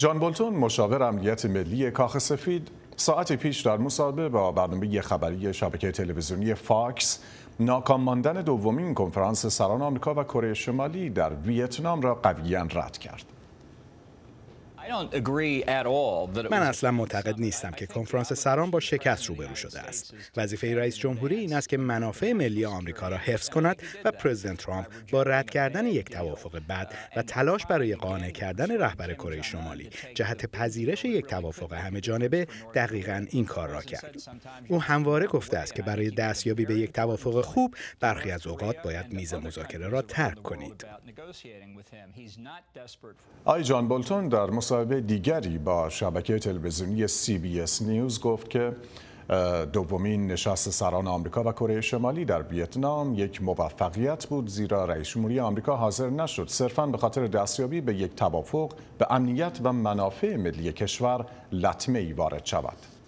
جان بولتون مشاور امنیت ملی کاخ سفید ساعتی پیش در مصاحبه با برنامه خبری شبکه تلویزیونی فاکس ناکام ماندن دومین کنفرانس سران آمریکا و کره شمالی در ویتنام را قویا رد کرد. من اصلا معتقد نیستم که کنفرانس سران با شکست روبرو شده است. وظیفه رئیس جمهوری این است که منافع ملی آمریکا را حفظ کند و پرزیدنت ترامپ با رد کردن یک توافق بد و تلاش برای قانع کردن رهبر کره شمالی جهت پذیرش یک توافق همه جانبه دقیقا این کار را کرد. او همواره گفته است که برای دستیابی به یک توافق خوب برخی از اوقات باید میز مذاکره را ترک کنید. آی جان بولتون در مصاحبه دیگری با شبکه تلویزیونی CBS نیوز گفت که دومین نشست سران آمریکا و کره شمالی در ویتنام یک موفقیت بود زیرا رئیس جمهوری آمریکا حاضر نشد صرفا به خاطر دستیابی به یک توافق به امنیت و منافع ملی کشور لطمه ای وارد شود